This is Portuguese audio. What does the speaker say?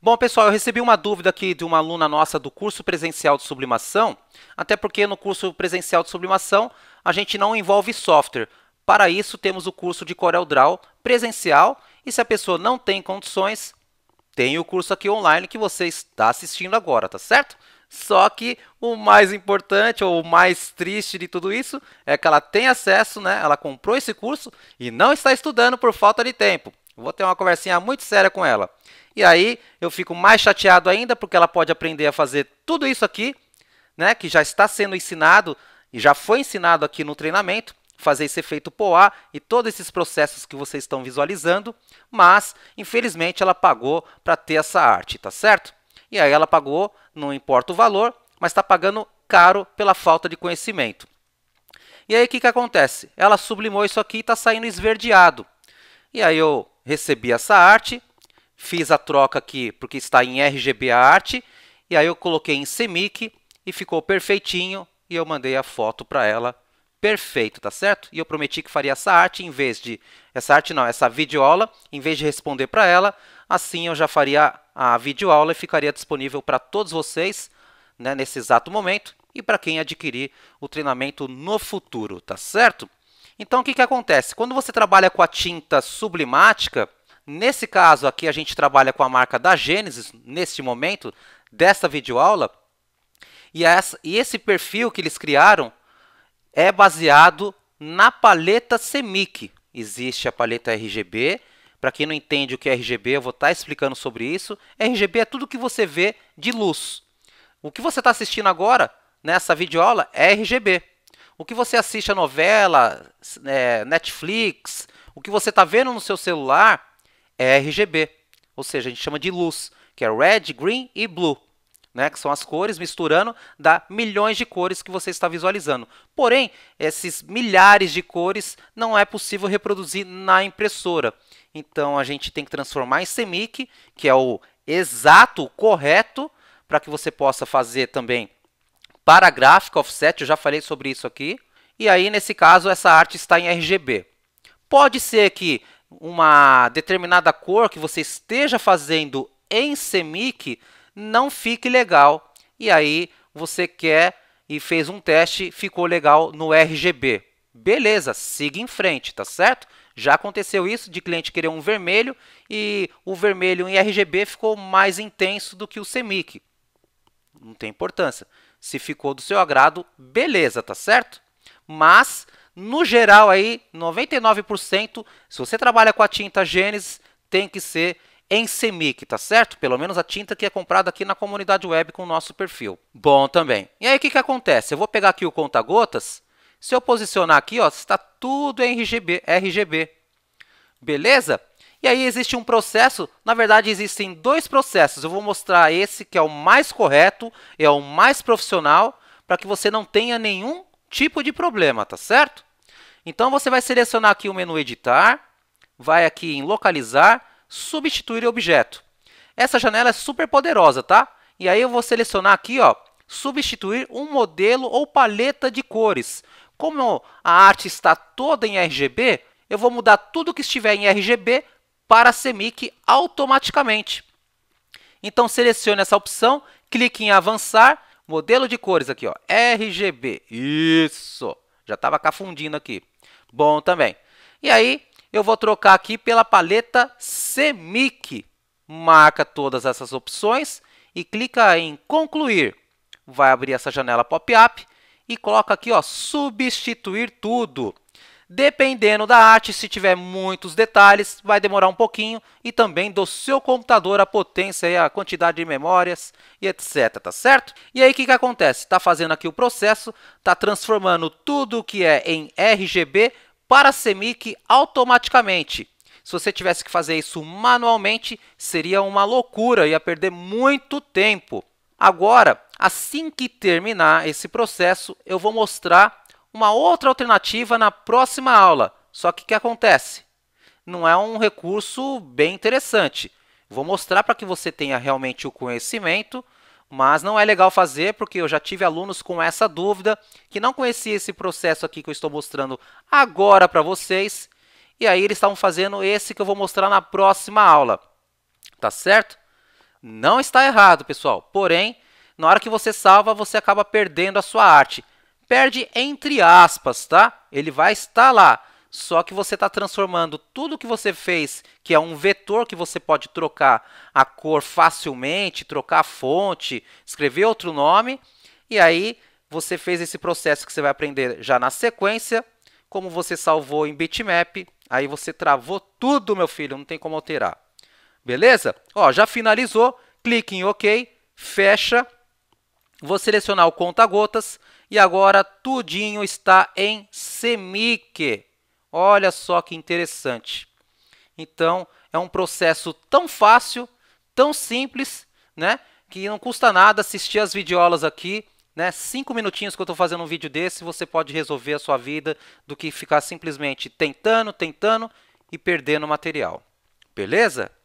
Bom, pessoal, eu recebi uma dúvida aqui de uma aluna nossa do curso presencial de sublimação, até porque no curso presencial de sublimação a gente não envolve software. Para isso, temos o curso de CorelDRAW presencial e se a pessoa não tem condições, tem o curso aqui online que você está assistindo agora, tá certo? Só que o mais importante ou o mais triste de tudo isso é que ela tem acesso, né? Ela comprou esse curso e não está estudando por falta de tempo. Vou ter uma conversinha muito séria com ela. E aí eu fico mais chateado ainda porque ela pode aprender a fazer tudo isso aqui, né, que já está sendo ensinado e já foi ensinado aqui no treinamento, fazer esse efeito POA e todos esses processos que vocês estão visualizando, mas infelizmente ela pagou para ter essa arte, tá certo? E aí ela pagou, não importa o valor, mas está pagando caro pela falta de conhecimento. E aí o que, que acontece? Ela sublimou isso aqui e está saindo esverdeado. E aí eu recebi essa arte, fiz a troca aqui porque está em RGB a arte, e aí eu coloquei em CMYK e ficou perfeitinho e eu mandei a foto para ela perfeito, tá certo? E eu prometi que faria essa arte em vez de essa arte não, essa videoaula, em vez de responder para ela, assim eu já faria a videoaula e ficaria disponível para todos vocês, né, nesse exato momento e para quem adquirir o treinamento no futuro, tá certo? Então, o que, que acontece? Quando você trabalha com a tinta sublimática, nesse caso aqui a gente trabalha com a marca da Gênesis, neste momento, desta videoaula, e, essa, e esse perfil que eles criaram é baseado na paleta CMYK. Existe a paleta RGB, para quem não entende o que é RGB, eu vou estar tá explicando sobre isso. RGB é tudo que você vê de luz. O que você está assistindo agora nessa videoaula é RGB. O que você assiste a novela, é, Netflix, o que você está vendo no seu celular é RGB. Ou seja, a gente chama de luz, que é red, green e blue. Né, que são as cores misturando, dá milhões de cores que você está visualizando. Porém, esses milhares de cores não é possível reproduzir na impressora. Então, a gente tem que transformar em CMYK, que é o exato, o correto, para que você possa fazer também para gráfico offset, eu já falei sobre isso aqui. E aí, nesse caso, essa arte está em RGB. Pode ser que uma determinada cor que você esteja fazendo em CMYK não fique legal. E aí, você quer e fez um teste, ficou legal no RGB. Beleza, siga em frente, tá certo? Já aconteceu isso de cliente querer um vermelho e o vermelho em RGB ficou mais intenso do que o CMYK não tem importância. Se ficou do seu agrado, beleza, tá certo? Mas, no geral aí, 99%, se você trabalha com a tinta Gênesis, tem que ser em semic tá certo? Pelo menos a tinta que é comprada aqui na comunidade web com o nosso perfil. Bom também. E aí, o que, que acontece? Eu vou pegar aqui o conta-gotas. Se eu posicionar aqui, ó, está tudo em RGB, RGB. Beleza? E aí existe um processo, na verdade existem dois processos. Eu vou mostrar esse que é o mais correto, é o mais profissional, para que você não tenha nenhum tipo de problema, tá certo? Então você vai selecionar aqui o menu editar, vai aqui em localizar, substituir objeto. Essa janela é super poderosa, tá? E aí eu vou selecionar aqui, ó, substituir um modelo ou paleta de cores. Como a arte está toda em RGB, eu vou mudar tudo que estiver em RGB para a CEMIC automaticamente. Então selecione essa opção, clique em avançar, modelo de cores aqui, ó, RGB, isso, já estava cafundindo aqui, bom também. E aí eu vou trocar aqui pela paleta CEMIC, marca todas essas opções e clica em concluir. Vai abrir essa janela pop-up e coloca aqui, ó, substituir tudo. Dependendo da arte, se tiver muitos detalhes, vai demorar um pouquinho e também do seu computador a potência e a quantidade de memórias e etc, tá certo? E aí o que, que acontece? Está fazendo aqui o processo, está transformando tudo que é em RGB para CMYK automaticamente. Se você tivesse que fazer isso manualmente, seria uma loucura, ia perder muito tempo. Agora, assim que terminar esse processo, eu vou mostrar uma outra alternativa na próxima aula. Só que o que acontece? Não é um recurso bem interessante. Vou mostrar para que você tenha realmente o conhecimento, mas não é legal fazer porque eu já tive alunos com essa dúvida que não conhecia esse processo aqui que eu estou mostrando agora para vocês. E aí eles estavam fazendo esse que eu vou mostrar na próxima aula. Tá certo? Não está errado, pessoal. Porém, na hora que você salva, você acaba perdendo a sua arte perde entre aspas, tá? Ele vai estar lá. Só que você está transformando tudo que você fez, que é um vetor que você pode trocar a cor facilmente, trocar a fonte, escrever outro nome, e aí você fez esse processo que você vai aprender já na sequência, como você salvou em bitmap, aí você travou tudo, meu filho, não tem como alterar. Beleza? Ó, já finalizou, clique em OK, fecha, Vou selecionar o conta-gotas e agora tudinho está em semic. Olha só que interessante. Então, é um processo tão fácil, tão simples, né? que não custa nada assistir as videoaulas aqui. Né? Cinco minutinhos que eu estou fazendo um vídeo desse, você pode resolver a sua vida do que ficar simplesmente tentando, tentando e perdendo material. Beleza?